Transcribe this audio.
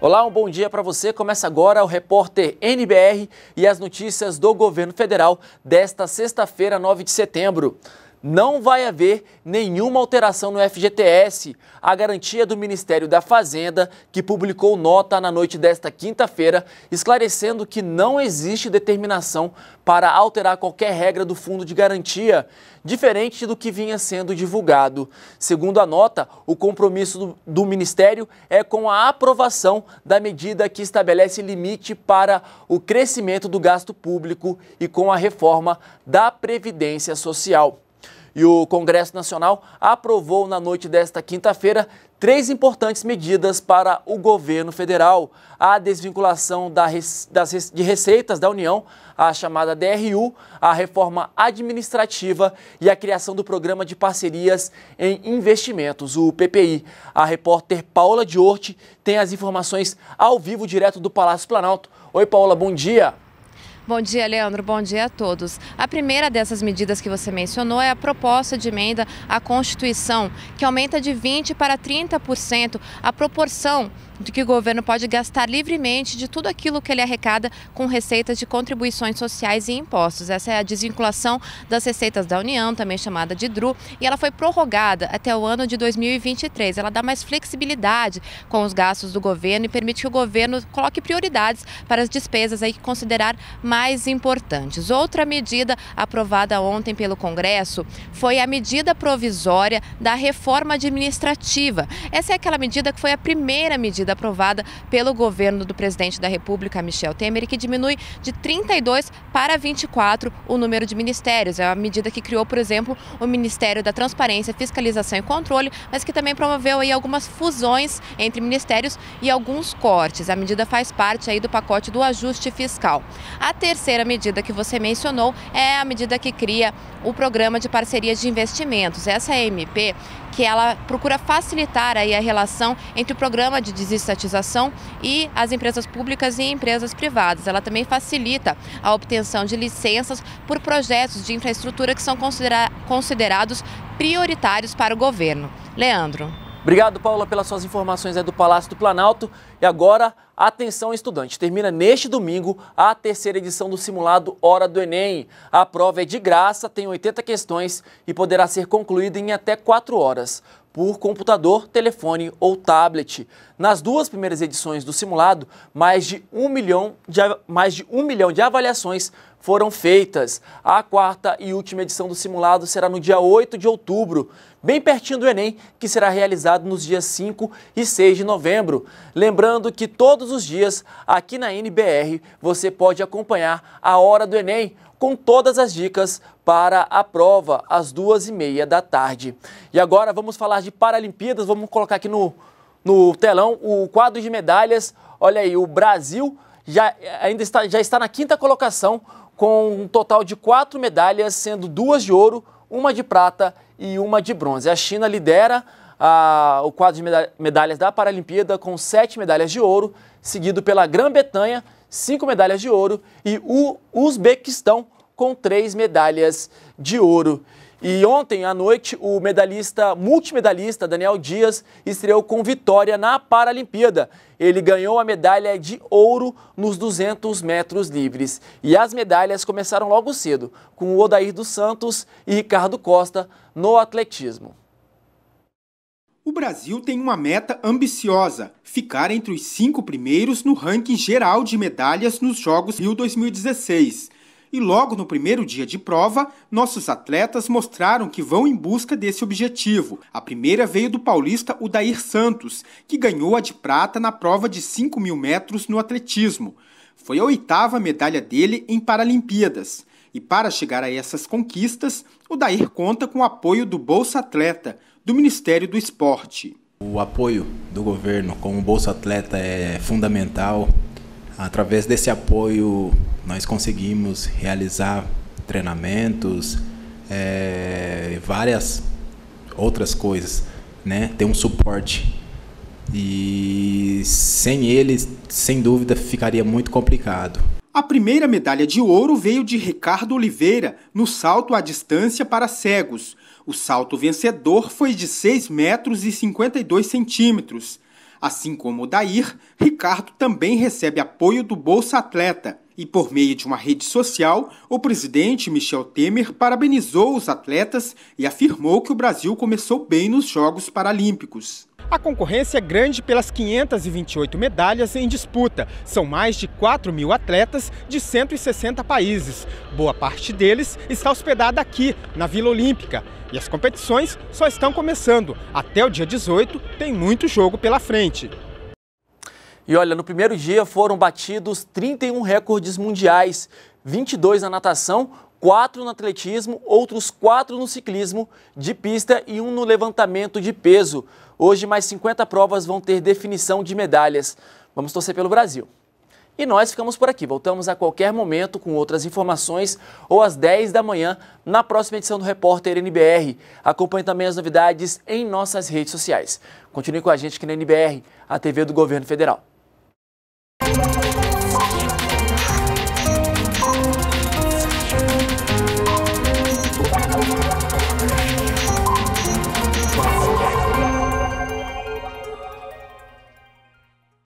Olá, um bom dia para você. Começa agora o repórter NBR e as notícias do governo federal desta sexta-feira, 9 de setembro não vai haver nenhuma alteração no FGTS. A garantia do Ministério da Fazenda, que publicou nota na noite desta quinta-feira, esclarecendo que não existe determinação para alterar qualquer regra do fundo de garantia, diferente do que vinha sendo divulgado. Segundo a nota, o compromisso do, do Ministério é com a aprovação da medida que estabelece limite para o crescimento do gasto público e com a reforma da Previdência Social e o Congresso Nacional aprovou na noite desta quinta-feira três importantes medidas para o governo federal: a desvinculação da, das, de receitas da União, a chamada DRU, a reforma administrativa e a criação do Programa de Parcerias em Investimentos, o PPI. A repórter Paula Diorte tem as informações ao vivo direto do Palácio Planalto. Oi, Paula, bom dia. Bom dia, Leandro. Bom dia a todos. A primeira dessas medidas que você mencionou é a proposta de emenda à Constituição, que aumenta de 20% para 30% a proporção de que o governo pode gastar livremente de tudo aquilo que ele arrecada com receitas de contribuições sociais e impostos. Essa é a desvinculação das receitas da União, também chamada de DRU, e ela foi prorrogada até o ano de 2023. Ela dá mais flexibilidade com os gastos do governo e permite que o governo coloque prioridades para as despesas aí que considerar mais mais importantes. Outra medida aprovada ontem pelo Congresso foi a medida provisória da reforma administrativa. Essa é aquela medida que foi a primeira medida aprovada pelo governo do presidente da República, Michel Temer, que diminui de 32 para 24 o número de ministérios. É uma medida que criou, por exemplo, o Ministério da Transparência, Fiscalização e Controle, mas que também promoveu aí algumas fusões entre ministérios e alguns cortes. A medida faz parte aí do pacote do ajuste fiscal. Até terceira medida que você mencionou é a medida que cria o Programa de Parcerias de Investimentos. Essa é MP que ela procura facilitar aí a relação entre o programa de desestatização e as empresas públicas e empresas privadas. Ela também facilita a obtenção de licenças por projetos de infraestrutura que são considera considerados prioritários para o governo. Leandro. Obrigado, Paula, pelas suas informações é do Palácio do Planalto. E agora, atenção estudante, termina neste domingo a terceira edição do simulado Hora do Enem. A prova é de graça, tem 80 questões e poderá ser concluída em até 4 horas, por computador, telefone ou tablet. Nas duas primeiras edições do simulado, mais de um milhão de, mais de, um milhão de avaliações foram feitas. A quarta e última edição do simulado será no dia 8 de outubro, bem pertinho do Enem, que será realizado nos dias 5 e 6 de novembro. Lembrando que todos os dias, aqui na NBR, você pode acompanhar a Hora do Enem, com todas as dicas para a prova, às duas e meia da tarde. E agora vamos falar de Paralimpíadas, vamos colocar aqui no, no telão o quadro de medalhas. Olha aí, o Brasil já, eh, ainda está, já está na quinta colocação, com um total de quatro medalhas, sendo duas de ouro, uma de prata e uma de bronze. A China lidera o quadro de medalhas da Paralimpíada com sete medalhas de ouro, seguido pela Grã-Bretanha, cinco medalhas de ouro, e o Uzbequistão, com três medalhas de ouro. E ontem à noite, o medalhista, multimedalista Daniel Dias estreou com vitória na Paralimpíada. Ele ganhou a medalha de ouro nos 200 metros livres. E as medalhas começaram logo cedo, com o Odair dos Santos e Ricardo Costa no atletismo. O Brasil tem uma meta ambiciosa: ficar entre os cinco primeiros no ranking geral de medalhas nos Jogos Rio 2016 e logo no primeiro dia de prova, nossos atletas mostraram que vão em busca desse objetivo. A primeira veio do paulista Udair Santos, que ganhou a de prata na prova de 5 mil metros no atletismo. Foi a oitava medalha dele em Paralimpíadas. E para chegar a essas conquistas, o Dair conta com o apoio do Bolsa Atleta, do Ministério do Esporte. O apoio do governo com o Bolsa Atleta é fundamental. Através desse apoio, nós conseguimos realizar treinamentos, é, várias outras coisas, né? Ter um suporte. E sem ele, sem dúvida, ficaria muito complicado. A primeira medalha de ouro veio de Ricardo Oliveira no salto à distância para cegos. O salto vencedor foi de 6 metros e 52 centímetros. Assim como o Dair, Ricardo também recebe apoio do Bolsa Atleta. E por meio de uma rede social, o presidente Michel Temer parabenizou os atletas e afirmou que o Brasil começou bem nos Jogos Paralímpicos. A concorrência é grande pelas 528 medalhas em disputa. São mais de 4 mil atletas de 160 países. Boa parte deles está hospedada aqui, na Vila Olímpica. E as competições só estão começando. Até o dia 18 tem muito jogo pela frente. E olha, no primeiro dia foram batidos 31 recordes mundiais, 22 na natação, 4 no atletismo, outros 4 no ciclismo de pista e um no levantamento de peso. Hoje, mais 50 provas vão ter definição de medalhas. Vamos torcer pelo Brasil. E nós ficamos por aqui. Voltamos a qualquer momento com outras informações ou às 10 da manhã na próxima edição do Repórter NBR. Acompanhe também as novidades em nossas redes sociais. Continue com a gente aqui na NBR, a TV do Governo Federal.